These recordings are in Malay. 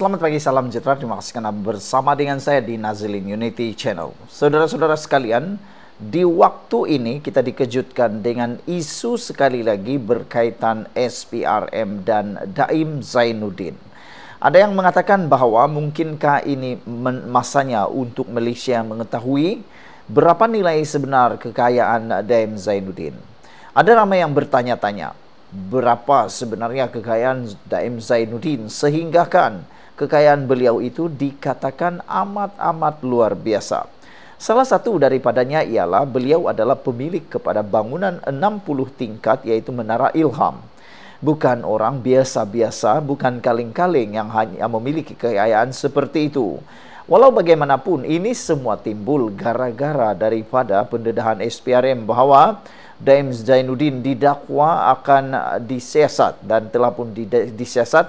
Selamat pagi, salam sejahtera. Terima kasih karena bersama dengan saya di Nazilin Unity Channel. Saudara-saudara sekalian, di waktu ini kita dikejutkan dengan isu sekali lagi berkaitan SPRM dan Daim Zainuddin. Ada yang mengatakan bahawa mungkinkah ini masanya untuk Malaysia mengetahui berapa nilai sebenar kekayaan Daim Zainuddin. Ada ramai yang bertanya-tanya berapa sebenarnya kekayaan Daim Zainuddin sehinggakan kekayaan beliau itu dikatakan amat-amat luar biasa. Salah satu daripadanya ialah beliau adalah pemilik kepada bangunan 60 tingkat yaitu Menara Ilham. Bukan orang biasa-biasa, bukan kaleng-kaleng yang hanya memiliki kekayaan seperti itu. Walau bagaimanapun, ini semua timbul gara-gara daripada pendedahan SPRM bahawa Dames Zainuddin didakwa akan disiasat dan telah pun disiasat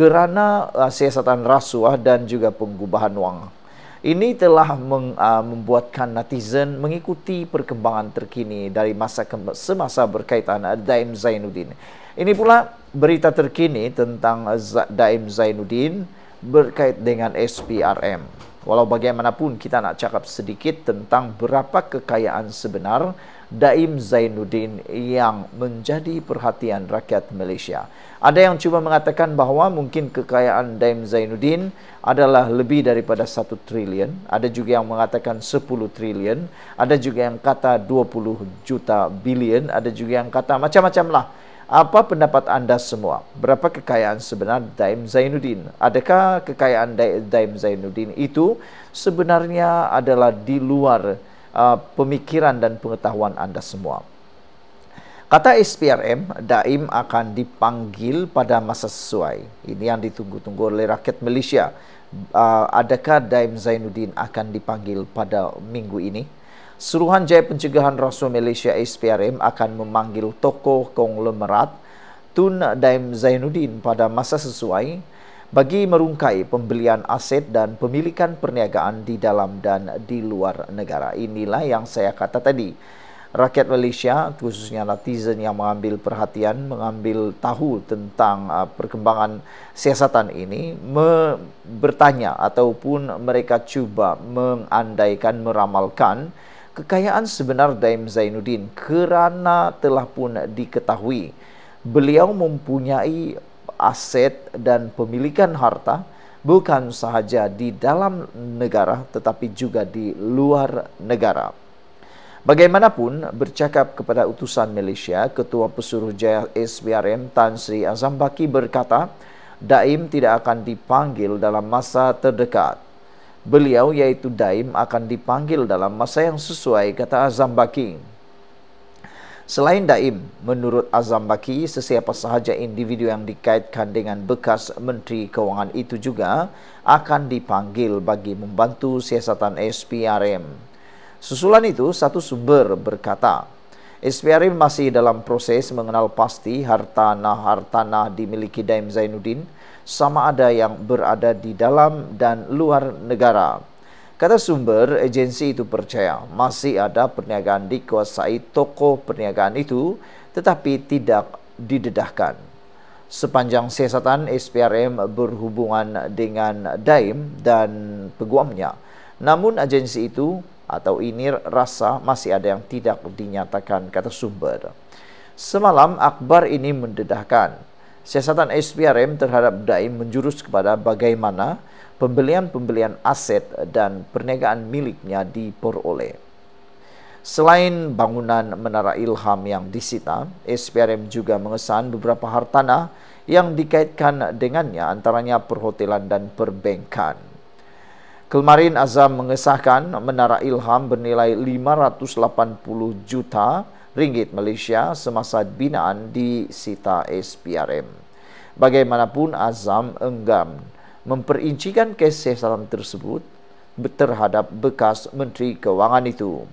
kerana uh, siasatan rasuah dan juga pengubahan wang. Ini telah meng, uh, membuatkan netizen mengikuti perkembangan terkini dari masa ke semasa berkaitan Daim Zainuddin. Ini pula berita terkini tentang ah, Daim Zainuddin berkait dengan SPRM. Walau bagaimanapun kita nak cakap sedikit tentang berapa kekayaan sebenar Daim Zainuddin yang menjadi perhatian rakyat Malaysia. Ada yang cuba mengatakan bahawa mungkin kekayaan Daim Zainuddin adalah lebih daripada 1 trilion. Ada juga yang mengatakan 10 trilion. Ada juga yang kata 20 juta bilion. Ada juga yang kata macam-macam lah. Apa pendapat anda semua? Berapa kekayaan sebenar Daim Zainuddin? Adakah kekayaan Daim Zainuddin itu sebenarnya adalah di luar negara? uh, pemikiran dan pengetahuan anda semua. Kata SPRM, Daim akan dipanggil pada masa sesuai. Ini yang ditunggu-tunggu oleh rakyat Malaysia. Uh, adakah Daim Zainuddin akan dipanggil pada minggu ini? Suruhan Jaya Pencegahan Rasuah Malaysia SPRM akan memanggil tokoh konglomerat Tun Daim Zainuddin pada masa sesuai bagi merungkai pembelian aset dan pemilikan perniagaan di dalam dan di luar negara. Inilah yang saya kata tadi. Rakyat Malaysia, khususnya netizen yang mengambil perhatian, mengambil tahu tentang uh, perkembangan siasatan ini, bertanya ataupun mereka cuba mengandaikan, meramalkan kekayaan sebenar Daim Zainuddin kerana telah pun diketahui beliau mempunyai aset dan pemilikan harta bukan sahaja di dalam negara tetapi juga di luar negara. Bagaimanapun bercakap kepada utusan Malaysia, Ketua Pesuruh Jaya SBRM Tan Sri Azam Baki berkata, Daim tidak akan dipanggil dalam masa terdekat. Beliau yaitu Daim akan dipanggil dalam masa yang sesuai kata Azam Baki. Selain daim, menurut Azam Baki, sesiapa sahaja individu yang dikaitkan dengan bekas Menteri Kewangan itu juga akan dipanggil bagi membantu siasatan SPRM. Susulan itu, satu sumber berkata, SPRM masih dalam proses mengenal pasti harta hartana nah dimiliki Daim Zainuddin sama ada yang berada di dalam dan luar negara. Kata sumber, agensi itu percaya masih ada perniagaan dikuasai toko perniagaan itu tetapi tidak didedahkan. Sepanjang siasatan SPRM berhubungan dengan Daim dan peguamnya. Namun agensi itu atau ini rasa masih ada yang tidak dinyatakan kata sumber. Semalam Akbar ini mendedahkan siasatan SPRM terhadap Daim menjurus kepada bagaimana pembelian-pembelian aset dan perniagaan miliknya diperoleh. Selain bangunan Menara Ilham yang disita, SPRM juga mengesan beberapa hartanah yang dikaitkan dengannya antaranya perhotelan dan perbankan. Kelmarin Azam mengesahkan Menara Ilham bernilai 580 juta ringgit Malaysia semasa binaan di sita SPRM. Bagaimanapun Azam enggan memperincikan kesih salam tersebut terhadap bekas Menteri Kewangan itu.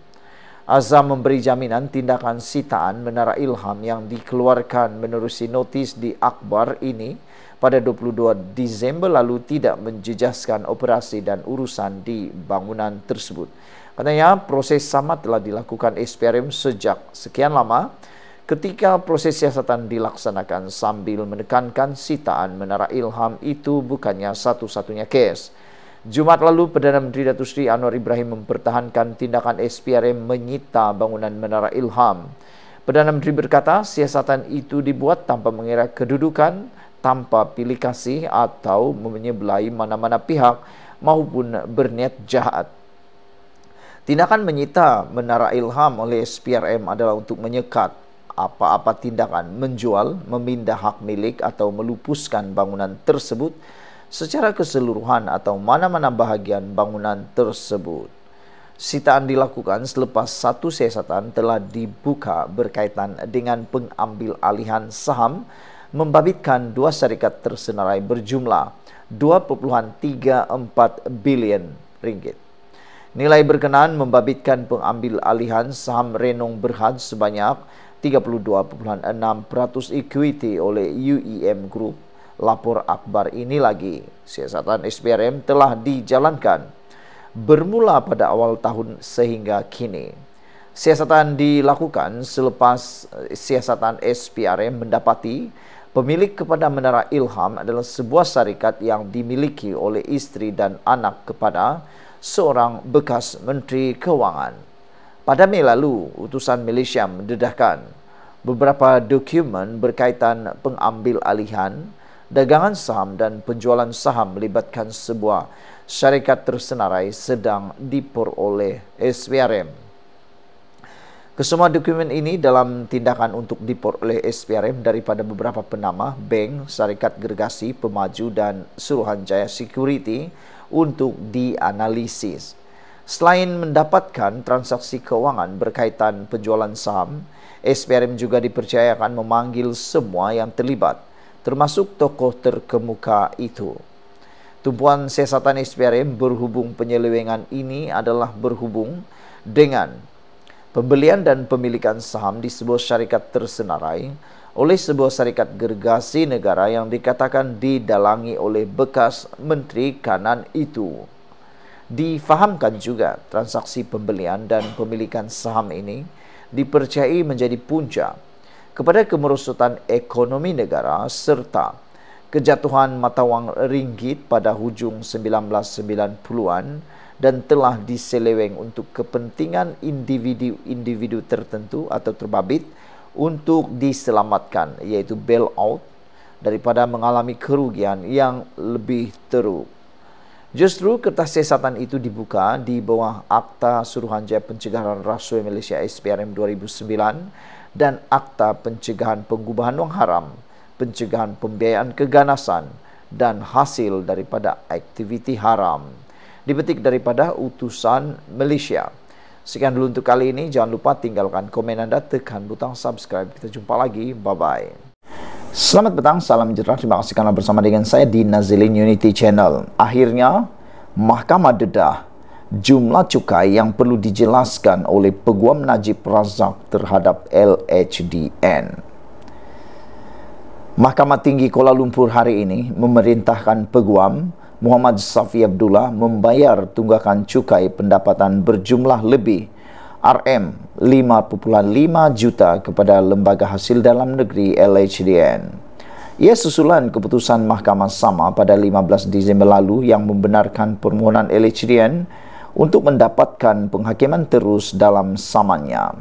Azam memberi jaminan tindakan sitaan Menara Ilham yang dikeluarkan menerusi notis di Akbar ini pada 22 Disember lalu tidak menjejaskan operasi dan urusan di bangunan tersebut. Katanya proses sama telah dilakukan SPRM sejak sekian lama ketika proses siasatan dilaksanakan sambil menekankan sitaan menara ilham itu bukannya satu-satunya kes. Jumat lalu, Perdana Menteri Datuk Seri Anwar Ibrahim mempertahankan tindakan SPRM menyita bangunan Menara Ilham. Perdana Menteri berkata, siasatan itu dibuat tanpa mengira kedudukan, tanpa pilih kasih atau menyebelai mana-mana pihak maupun berniat jahat. Tindakan menyita Menara Ilham oleh SPRM adalah untuk menyekat apa-apa tindakan menjual, memindah hak milik atau melupuskan bangunan tersebut secara keseluruhan atau mana-mana bahagian bangunan tersebut. Sitaan dilakukan selepas satu siasatan telah dibuka berkaitan dengan pengambil alihan saham membabitkan dua syarikat tersenarai berjumlah 2.34 bilion ringgit. Nilai berkenaan membabitkan pengambil alihan saham Renong Berhad sebanyak 32.6% equity oleh UEM Group. Lapor Akbar ini lagi, siasatan SPRM telah dijalankan bermula pada awal tahun sehingga kini. Siasatan dilakukan selepas eh, siasatan SPRM mendapati pemilik kepada Menara Ilham adalah sebuah syarikat yang dimiliki oleh istri dan anak kepada seorang bekas menteri kewangan. Pada Mei lalu, utusan Malaysia mendedahkan beberapa dokumen berkaitan pengambil alihan dagangan saham dan penjualan saham melibatkan sebuah syarikat tersenarai sedang diperoleh SPRM. Kesemua dokumen ini dalam tindakan untuk dipor oleh SPRM daripada beberapa penama bank, syarikat gergasi, pemaju dan suruhanjaya security untuk dianalisis. Selain mendapatkan transaksi keuangan berkaitan penjualan saham, SPRM juga dipercayakan memanggil semua yang terlibat, termasuk tokoh terkemuka itu. Tumpuan siasatan SPRM berhubung penyelewengan ini adalah berhubung dengan pembelian dan pemilikan saham di sebuah syarikat tersenarai oleh sebuah syarikat gergasi negara yang dikatakan didalangi oleh bekas menteri kanan itu difahamkan juga transaksi pembelian dan pemilikan saham ini dipercayai menjadi puncak kepada kemerosotan ekonomi negara serta kejatuhan mata wang ringgit pada hujung 1990-an dan telah diseleweng untuk kepentingan individu-individu tertentu atau terbabit untuk diselamatkan iaitu bailout daripada mengalami kerugian yang lebih teruk. Justru kertas siasatan itu dibuka di bawah Akta Suruhanjaya Pencegahan Rasuah Malaysia SPRM 2009 dan Akta Pencegahan Pengubahan Wang Haram, Pencegahan Pembiayaan Keganasan dan Hasil daripada Aktiviti Haram. Dipetik daripada Utusan Malaysia. Sekian dulu untuk kali ini. Jangan lupa tinggalkan komen anda, tekan butang subscribe. Kita jumpa lagi. Bye-bye. Selamat petang, salam sejahtera. Terima kasih karena bersama dengan saya di Nazilin Unity Channel. Akhirnya, Mahkamah Dedah jumlah cukai yang perlu dijelaskan oleh Peguam Najib Razak terhadap LHDN. Mahkamah Tinggi Kuala Lumpur hari ini memerintahkan Peguam Muhammad Safi Abdullah membayar tunggakan cukai pendapatan berjumlah lebih RM5.5 juta kepada Lembaga Hasil Dalam Negeri LHDN. Ia susulan keputusan Mahkamah Sama pada 15 Disember lalu yang membenarkan permohonan LHDN untuk mendapatkan penghakiman terus dalam samanya.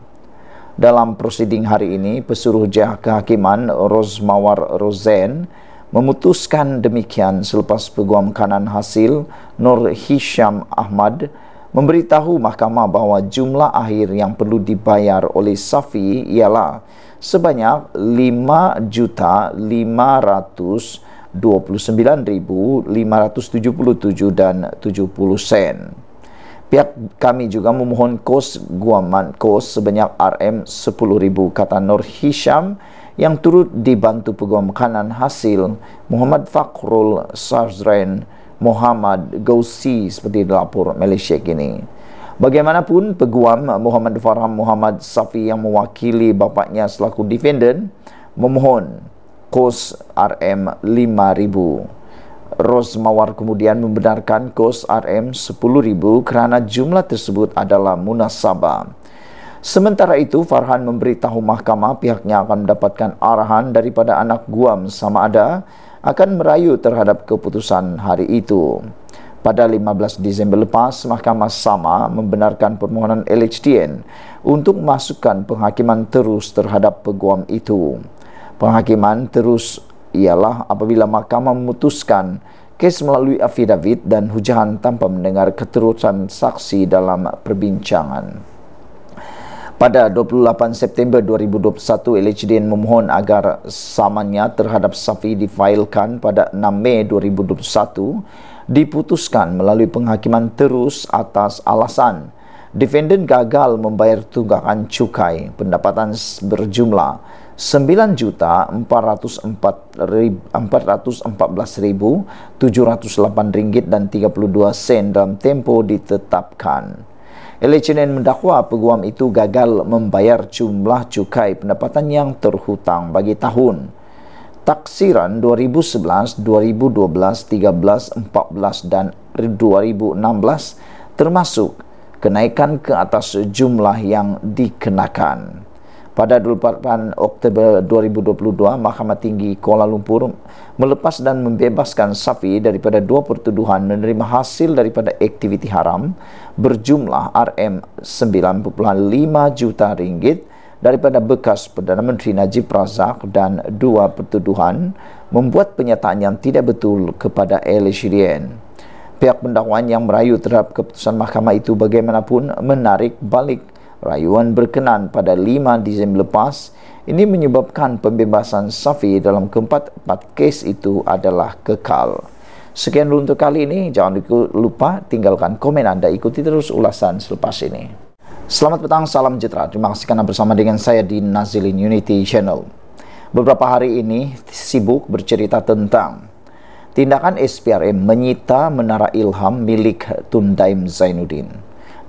Dalam prosiding hari ini, pesuruh jah kehakiman Rosmawar Rozen memutuskan demikian selepas peguam kanan hasil Nur Hisham Ahmad memberitahu mahkamah bahawa jumlah akhir yang perlu dibayar oleh Safi ialah sebanyak 5,529,577 dan 70 sen. Pihak kami juga memohon kos guaman kos sebanyak RM10,000 kata Nur Hisham yang turut dibantu peguam kanan hasil Muhammad Fakhrul Sarzrain Muhammad Gausi seperti dilapor Malaysia kini. Bagaimanapun peguam Muhammad Farham Muhammad Safi yang mewakili bapaknya selaku defendant memohon kos RM5000. Rosmawar kemudian membenarkan kos RM10000 kerana jumlah tersebut adalah munasabah. Sementara itu Farhan memberitahu mahkamah pihaknya akan mendapatkan arahan daripada anak guam sama ada akan merayu terhadap keputusan hari itu. Pada 15 Disember lepas, Mahkamah Sama membenarkan permohonan LHDN untuk masukkan penghakiman terus terhadap peguam itu. Penghakiman terus ialah apabila mahkamah memutuskan kes melalui affidavit dan hujahan tanpa mendengar keterusan saksi dalam perbincangan pada 28 September 2021 LHDN memohon agar samannya terhadap Safi difailkan pada 6 Mei 2021 diputuskan melalui penghakiman terus atas alasan defendant gagal membayar tunggakan cukai pendapatan berjumlah 9 ringgit dan 32 sen dalam tempo ditetapkan. Elechinen mendakwa peguam itu gagal membayar jumlah cukai pendapatan yang terhutang bagi tahun taksiran 2011, 2012, 13, 14 dan 2016 termasuk kenaikan ke atas jumlah yang dikenakan pada 28 Oktober 2022 Mahkamah Tinggi Kuala Lumpur melepas dan membebaskan Safi daripada dua pertuduhan menerima hasil daripada aktiviti haram berjumlah RM9.5 juta ringgit daripada bekas Perdana Menteri Najib Razak dan dua pertuduhan membuat penyataan yang tidak betul kepada Ali Shirien. Pihak pendakwaan yang merayu terhadap keputusan mahkamah itu bagaimanapun menarik balik rayuan berkenan pada 5 Disember lepas ini menyebabkan pembebasan Safi dalam keempat-empat kes itu adalah kekal. Sekian dulu untuk kali ini, jangan lupa tinggalkan komen Anda, ikuti terus ulasan selepas ini. Selamat petang, salam jitra. Terima kasih karena bersama dengan saya di Nazilin Unity Channel. Beberapa hari ini sibuk bercerita tentang tindakan SPRM menyita Menara Ilham milik Tundaim Zainuddin.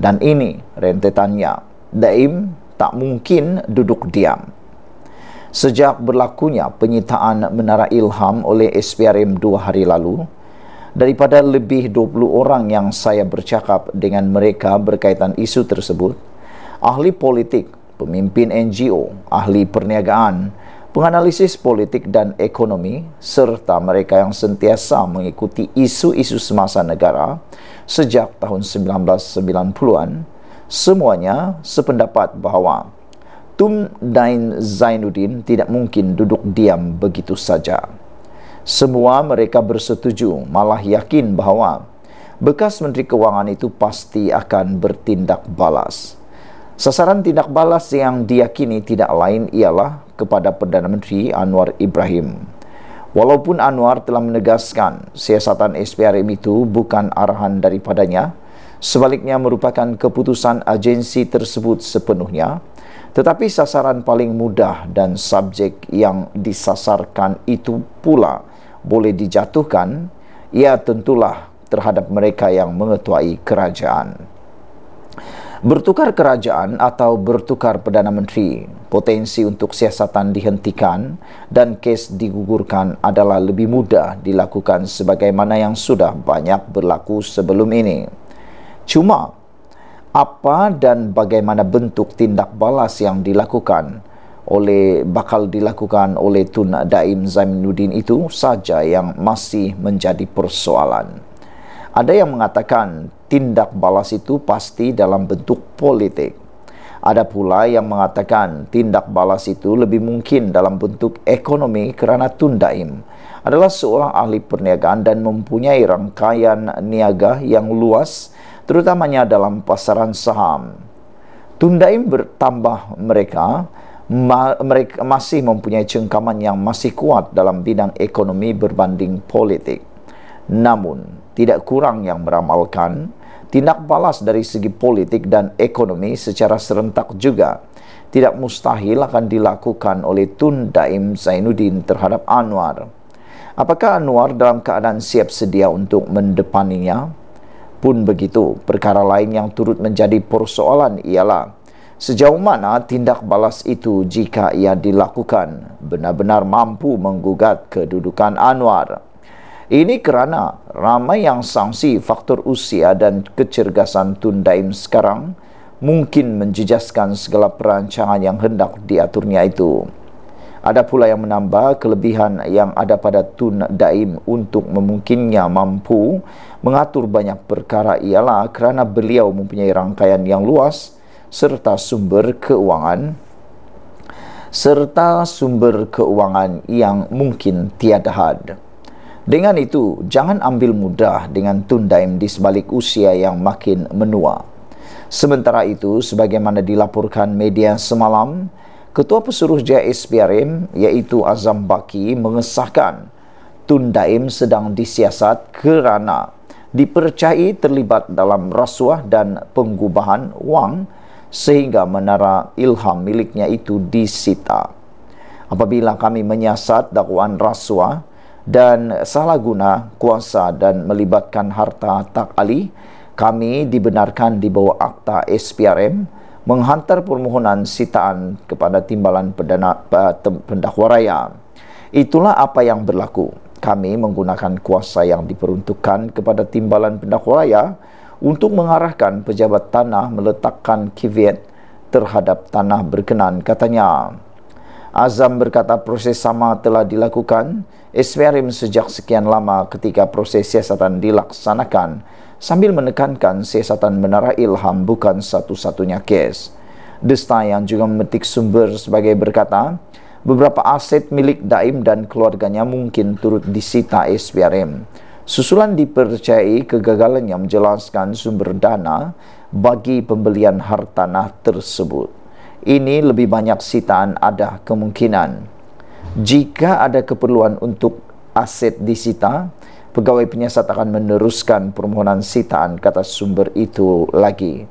Dan ini rentetannya. daim tak mungkin duduk diam. Sejak berlakunya penyitaan Menara Ilham oleh SPRM dua hari lalu, daripada lebih 20 orang yang saya bercakap dengan mereka berkaitan isu tersebut, ahli politik, pemimpin NGO, ahli perniagaan, penganalisis politik dan ekonomi, serta mereka yang sentiasa mengikuti isu-isu semasa negara sejak tahun 1990-an, semuanya sependapat bahawa Tum Dain Zainuddin tidak mungkin duduk diam begitu saja. Semua mereka bersetuju, malah yakin bahawa bekas Menteri Kewangan itu pasti akan bertindak balas. Sasaran tindak balas yang diyakini tidak lain ialah kepada Perdana Menteri Anwar Ibrahim. Walaupun Anwar telah menegaskan siasatan SPRM itu bukan arahan daripadanya, sebaliknya merupakan keputusan agensi tersebut sepenuhnya tetapi sasaran paling mudah dan subjek yang disasarkan itu pula boleh dijatuhkan ia tentulah terhadap mereka yang mengetuai kerajaan bertukar kerajaan atau bertukar perdana menteri potensi untuk siasatan dihentikan dan kes digugurkan adalah lebih mudah dilakukan sebagaimana yang sudah banyak berlaku sebelum ini Cuma apa dan bagaimana bentuk tindak balas yang dilakukan oleh bakal dilakukan oleh Tun Daim Zainuddin itu saja yang masih menjadi persoalan. Ada yang mengatakan tindak balas itu pasti dalam bentuk politik. Ada pula yang mengatakan tindak balas itu lebih mungkin dalam bentuk ekonomi kerana Tun Daim adalah seorang ahli perniagaan dan mempunyai rangkaian niaga yang luas terutamanya dalam pasaran saham. Tundaim bertambah mereka, ma- mereka masih mempunyai cengkaman yang masih kuat dalam bidang ekonomi berbanding politik. Namun, tidak kurang yang meramalkan, tindak balas dari segi politik dan ekonomi secara serentak juga tidak mustahil akan dilakukan oleh Tun Daim Zainuddin terhadap Anwar. Apakah Anwar dalam keadaan siap sedia untuk mendepaninya? Pun begitu, perkara lain yang turut menjadi persoalan ialah sejauh mana tindak balas itu jika ia dilakukan benar-benar mampu menggugat kedudukan Anwar. Ini kerana ramai yang sangsi faktor usia dan kecergasan Tun Daim sekarang mungkin menjejaskan segala perancangan yang hendak diaturnya itu. Ada pula yang menambah kelebihan yang ada pada Tun Daim untuk memungkinnya mampu mengatur banyak perkara ialah kerana beliau mempunyai rangkaian yang luas serta sumber keuangan serta sumber keuangan yang mungkin tiada had. Dengan itu, jangan ambil mudah dengan Tun Daim di sebalik usia yang makin menua. Sementara itu, sebagaimana dilaporkan media semalam, Ketua Pesuruh JSPRM iaitu Azam Baki mengesahkan Tun Daim sedang disiasat kerana dipercayai terlibat dalam rasuah dan pengubahan wang sehingga menara ilham miliknya itu disita. Apabila kami menyiasat dakwaan rasuah dan salah guna kuasa dan melibatkan harta tak alih, kami dibenarkan di bawah akta SPRM menghantar permohonan sitaan kepada timbalan perdana, eh, pendakwa raya. Itulah apa yang berlaku. Kami menggunakan kuasa yang diperuntukkan kepada timbalan pendakwa raya untuk mengarahkan pejabat tanah meletakkan kiviet terhadap tanah berkenan katanya. Azam berkata proses sama telah dilakukan Esmerim sejak sekian lama ketika proses siasatan dilaksanakan sambil menekankan siasatan menara ilham bukan satu-satunya kes. Desta yang juga memetik sumber sebagai berkata, beberapa aset milik Daim dan keluarganya mungkin turut disita SPRM. Susulan dipercayai kegagalan yang menjelaskan sumber dana bagi pembelian hartanah tersebut ini lebih banyak sitaan ada kemungkinan. Jika ada keperluan untuk aset disita, pegawai penyiasat akan meneruskan permohonan sitaan kata sumber itu lagi.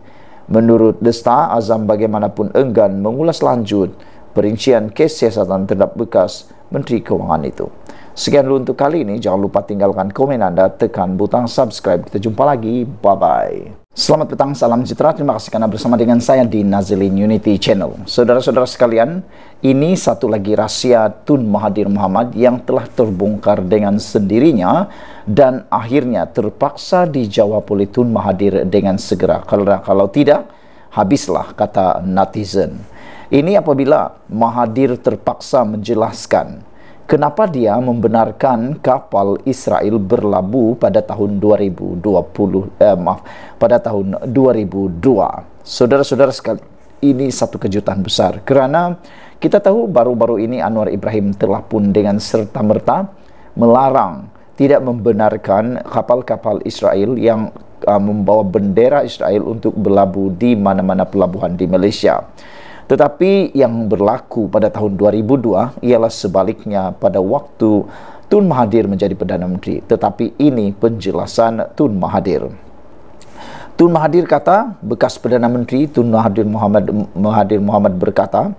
Menurut Desta, Azam bagaimanapun enggan mengulas lanjut perincian kes siasatan terhadap bekas Menteri Keuangan itu. Sekian dulu untuk kali ini. Jangan lupa tinggalkan komen anda, tekan butang subscribe. Kita jumpa lagi. Bye-bye. Selamat petang, salam sejahtera. Terima kasih karena bersama dengan saya di Nazilin Unity Channel. Saudara-saudara sekalian, ini satu lagi rahsia Tun Mahathir Muhammad yang telah terbongkar dengan sendirinya dan akhirnya terpaksa dijawab oleh Tun Mahathir dengan segera. Kalau, kalau tidak, habislah kata netizen. Ini apabila Mahathir terpaksa menjelaskan kenapa dia membenarkan kapal Israel berlabuh pada tahun 2020 eh, maaf pada tahun 2002 saudara-saudara sekali ini satu kejutan besar kerana kita tahu baru-baru ini Anwar Ibrahim telah pun dengan serta merta melarang tidak membenarkan kapal-kapal Israel yang uh, membawa bendera Israel untuk berlabuh di mana-mana pelabuhan di Malaysia. Tetapi yang berlaku pada tahun 2002 ialah sebaliknya pada waktu Tun Mahathir menjadi Perdana Menteri. Tetapi ini penjelasan Tun Mahathir. Tun Mahathir kata, bekas Perdana Menteri Tun Mahathir Muhammad, Mahathir Muhammad berkata,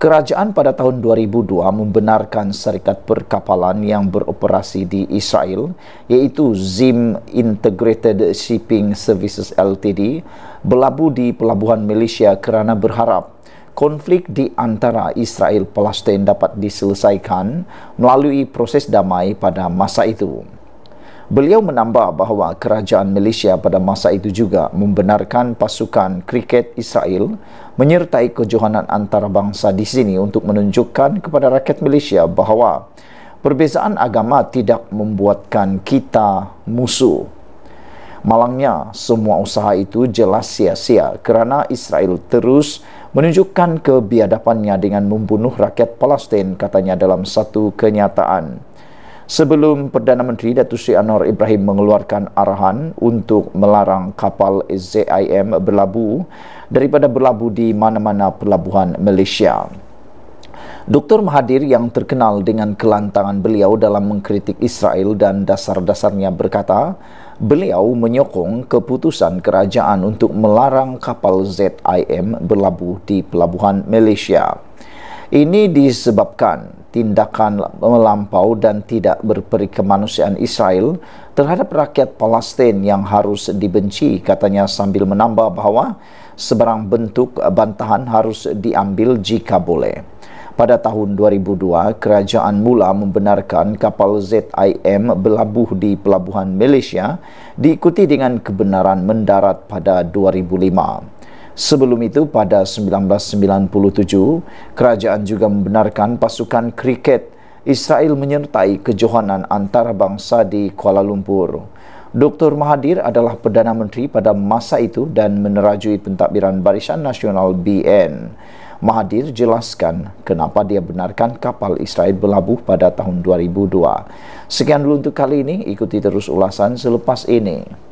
Kerajaan pada tahun 2002 membenarkan syarikat perkapalan yang beroperasi di Israel iaitu Zim Integrated Shipping Services LTD berlabuh di pelabuhan Malaysia kerana berharap konflik di antara Israel Palestin dapat diselesaikan melalui proses damai pada masa itu. Beliau menambah bahawa kerajaan Malaysia pada masa itu juga membenarkan pasukan kriket Israel menyertai kejohanan antarabangsa di sini untuk menunjukkan kepada rakyat Malaysia bahawa perbezaan agama tidak membuatkan kita musuh. Malangnya, semua usaha itu jelas sia-sia kerana Israel terus menunjukkan kebiadapannya dengan membunuh rakyat Palestin, katanya dalam satu kenyataan. Sebelum Perdana Menteri Datuk Sri Anwar Ibrahim mengeluarkan arahan untuk melarang kapal ZIM berlabuh daripada berlabuh di mana-mana pelabuhan Malaysia. Dr. Mahathir yang terkenal dengan kelantangan beliau dalam mengkritik Israel dan dasar-dasarnya berkata, beliau menyokong keputusan kerajaan untuk melarang kapal ZIM berlabuh di pelabuhan Malaysia. Ini disebabkan tindakan melampau dan tidak berperikemanusiaan Israel terhadap rakyat Palestin yang harus dibenci katanya sambil menambah bahawa sebarang bentuk bantahan harus diambil jika boleh. Pada tahun 2002, kerajaan mula membenarkan kapal ZIM berlabuh di pelabuhan Malaysia diikuti dengan kebenaran mendarat pada 2005. Sebelum itu pada 1997, kerajaan juga membenarkan pasukan kriket Israel menyertai kejohanan antarabangsa di Kuala Lumpur. Dr. Mahathir adalah Perdana Menteri pada masa itu dan menerajui pentadbiran Barisan Nasional BN. Mahathir jelaskan kenapa dia benarkan kapal Israel berlabuh pada tahun 2002. Sekian dulu untuk kali ini, ikuti terus ulasan selepas ini.